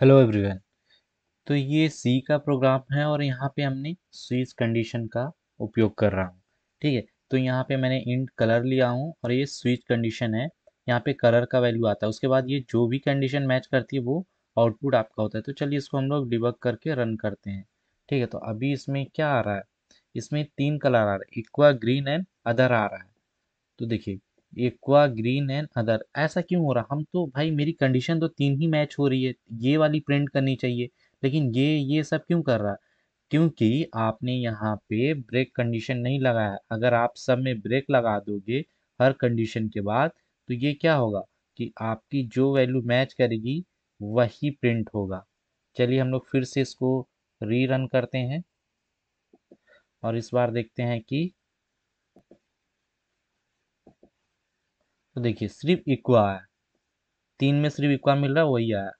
hello everyone तो ये सी का प्रोग्राम है और यहाँ पे हमने स्विच कंडीशन का उपयोग कर रहा हूँ ठीक है तो यहाँ पे मैंने इंट कलर लिया हूँ और ये स्विच कंडीशन है यहाँ पे कलर का वैल्यू आता है उसके बाद ये जो भी कंडीशन मैच करती है वो आउटपुट आपका होता है तो चलिए इसको हम लोग डिबक करके रन करते हैं ठीक है तो अभी इसमें क्या आ रहा है इसमें तीन कलर आ रहा है इक्वा ग्रीन एंड अदर आ रहा है तो देखिए एक्वा ग्रीन एंड अदर ऐसा क्यों हो रहा हम तो भाई मेरी कंडीशन तो तीन ही मैच हो रही है ये वाली प्रिंट करनी चाहिए लेकिन ये ये सब क्यों कर रहा क्योंकि आपने यहाँ पे ब्रेक कंडीशन नहीं लगाया अगर आप सब में ब्रेक लगा दोगे हर कंडीशन के बाद तो ये क्या होगा कि आपकी जो वैल्यू मैच करेगी वही प्रिंट होगा चलिए हम लोग फिर से इसको रीरन करते हैं और इस बार देखते हैं कि तो देखिए सिर्फ इक्वा है तीन में सिर्फ इक्वा मिल रहा है वही आया